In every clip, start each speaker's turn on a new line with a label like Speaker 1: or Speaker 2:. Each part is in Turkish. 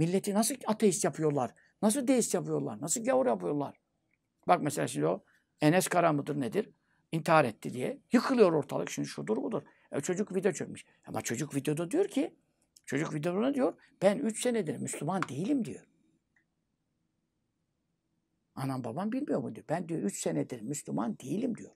Speaker 1: Milleti nasıl ateist yapıyorlar? Nasıl deist yapıyorlar? Nasıl gavur yapıyorlar? Bak mesela şimdi o Enes Kara mıdır nedir? İntihar etti diye. Yıkılıyor ortalık şimdi şudur budur. E çocuk video çökmüş. Ama çocuk videoda diyor ki çocuk videoda diyor ben 3 senedir Müslüman değilim diyor. Anam babam bilmiyor mu diyor. Ben diyor 3 senedir Müslüman değilim diyor.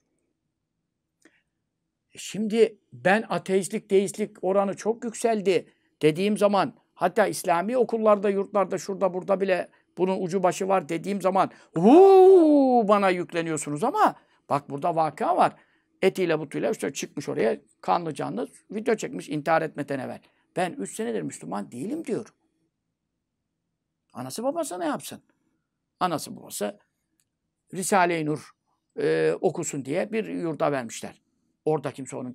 Speaker 1: E şimdi ben ateistlik, deistlik oranı çok yükseldi dediğim zaman Hatta İslami okullarda, yurtlarda, şurada burada bile bunun ucu başı var dediğim zaman huu bana yükleniyorsunuz ama bak burada vaka var. Etiyle butuyla işte çıkmış oraya kanlı canlı video çekmiş intihar etmeden evvel. Ben 3 senedir Müslüman değilim diyor. Anası babası ne yapsın? Anası babası Risale-i Nur e, okusun diye bir yurda vermişler. Orada kimse onun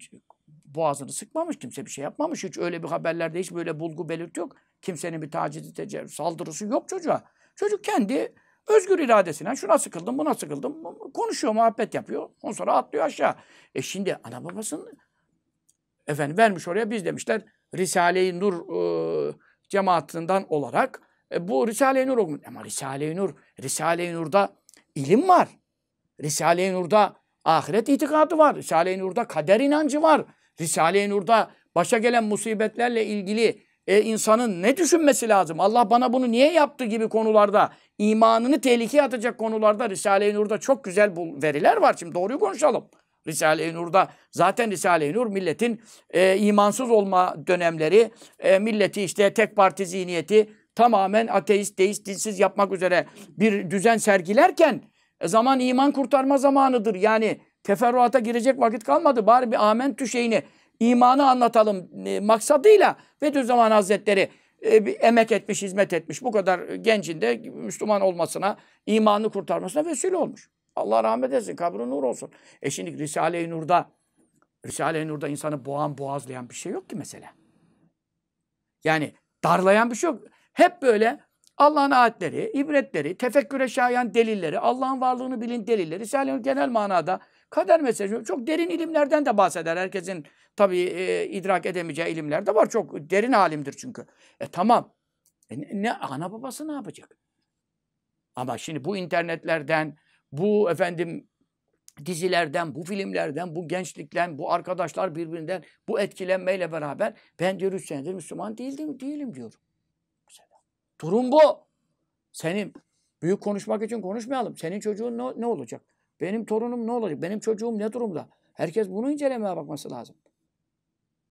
Speaker 1: boğazını sıkmamış, kimse bir şey yapmamış. Hiç öyle bir haberlerde hiç böyle bulgu belirti yok. Kimsenin bir tacizi tecavüz, saldırısı yok çocuğa. Çocuk kendi özgür iradesiyle şuna sıkıldım, buna sıkıldım. Konuşuyor, muhabbet yapıyor. Ondan sonra atlıyor aşağı. E şimdi ana babasının efendim vermiş oraya biz demişler Risale-i Nur e, cemaatinden olarak e, bu Risale-i Nur okumuş. Ama Risale-i Nur, Risale-i Nur'da ilim var. Risale-i Nur'da ahiret itikadı var. Risale-i Nur'da kader inancı var. Risale-i Nur'da başa gelen musibetlerle ilgili e, insanın ne düşünmesi lazım? Allah bana bunu niye yaptı gibi konularda, imanını tehlikeye atacak konularda Risale-i Nur'da çok güzel veriler var. Şimdi doğruyu konuşalım. Risale-i Nur'da zaten Risale-i Nur milletin e, imansız olma dönemleri, e, milleti işte tek parti zihniyeti tamamen ateist, deist, dinsiz yapmak üzere bir düzen sergilerken e, zaman iman kurtarma zamanıdır. Yani Teferruata girecek vakit kalmadı. Bari bir amentü şeyini, imanı anlatalım e, maksadıyla Bediüzzaman Hazretleri e, bir emek etmiş, hizmet etmiş. Bu kadar gencin de Müslüman olmasına, imanını kurtarmasına vesile olmuş. Allah rahmet etsin, kabri nur olsun. E şimdi Risale-i Nur'da, Risale-i Nur'da insanı boğan, boğazlayan bir şey yok ki mesela. Yani darlayan bir şey yok. Hep böyle Allah'ın ayetleri, ibretleri, tefekküre şayan delilleri, Allah'ın varlığını bilin delilleri, risale genel manada kader mesajı çok derin ilimlerden de bahseder. Herkesin tabii e, idrak edemeyeceği ilimler de var. Çok derin alimdir çünkü. E tamam. E, ne, ne ana babası ne yapacak? Ama şimdi bu internetlerden, bu efendim dizilerden, bu filmlerden, bu gençlikten, bu arkadaşlar birbirinden bu etkilenmeyle beraber ben diyor 3 senedir Müslüman değildim, değilim diyorum. Durum bu. Senin büyük konuşmak için konuşmayalım. Senin çocuğun ne, ne olacak? Benim torunum ne olacak? Benim çocuğum ne durumda? Herkes bunu incelemeye bakması lazım.